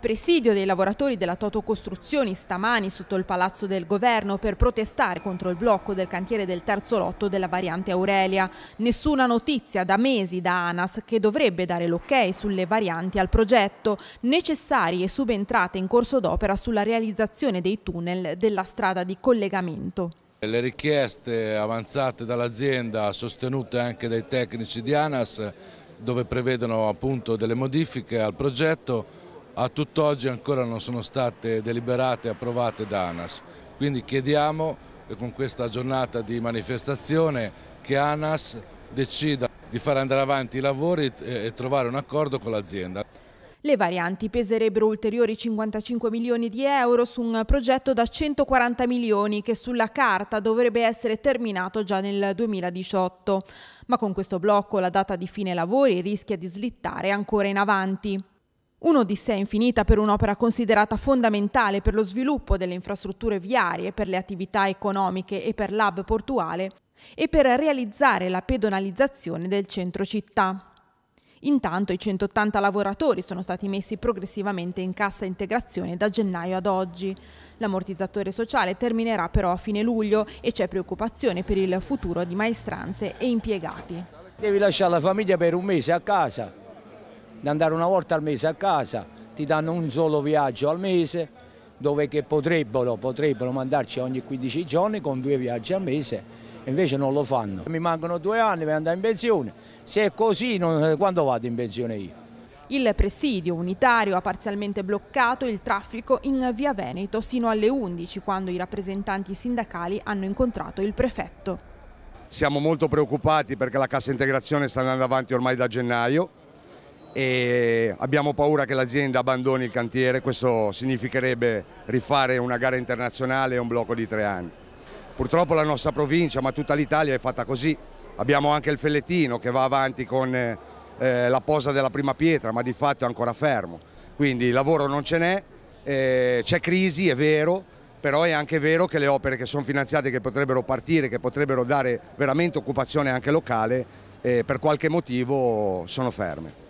Presidio dei lavoratori della Toto Costruzioni stamani sotto il palazzo del governo per protestare contro il blocco del cantiere del terzo lotto della variante Aurelia. Nessuna notizia da mesi da ANAS che dovrebbe dare l'ok sulle varianti al progetto, necessarie subentrate in corso d'opera sulla realizzazione dei tunnel della strada di collegamento. Le richieste avanzate dall'azienda, sostenute anche dai tecnici di ANAS, dove prevedono appunto delle modifiche al progetto, a tutt'oggi ancora non sono state deliberate e approvate da ANAS. Quindi chiediamo con questa giornata di manifestazione che ANAS decida di far andare avanti i lavori e trovare un accordo con l'azienda. Le varianti peserebbero ulteriori 55 milioni di euro su un progetto da 140 milioni che sulla carta dovrebbe essere terminato già nel 2018. Ma con questo blocco la data di fine lavori rischia di slittare ancora in avanti. Un'odissea infinita per un'opera considerata fondamentale per lo sviluppo delle infrastrutture viarie, per le attività economiche e per l'hub portuale e per realizzare la pedonalizzazione del centro città. Intanto i 180 lavoratori sono stati messi progressivamente in cassa integrazione da gennaio ad oggi. L'ammortizzatore sociale terminerà però a fine luglio e c'è preoccupazione per il futuro di maestranze e impiegati. Devi lasciare la famiglia per un mese a casa, di andare una volta al mese a casa, ti danno un solo viaggio al mese dove potrebbero, potrebbero mandarci ogni 15 giorni con due viaggi al mese invece non lo fanno. Mi mancano due anni per andare in pensione, se è così non, eh, quando vado in pensione io? Il presidio unitario ha parzialmente bloccato il traffico in via Veneto sino alle 11 quando i rappresentanti sindacali hanno incontrato il prefetto. Siamo molto preoccupati perché la cassa integrazione sta andando avanti ormai da gennaio, e abbiamo paura che l'azienda abbandoni il cantiere, questo significherebbe rifare una gara internazionale e un blocco di tre anni. Purtroppo la nostra provincia, ma tutta l'Italia è fatta così, abbiamo anche il Fellettino che va avanti con eh, la posa della prima pietra, ma di fatto è ancora fermo, quindi lavoro non ce n'è, eh, c'è crisi, è vero, però è anche vero che le opere che sono finanziate, che potrebbero partire, che potrebbero dare veramente occupazione anche locale, eh, per qualche motivo sono ferme.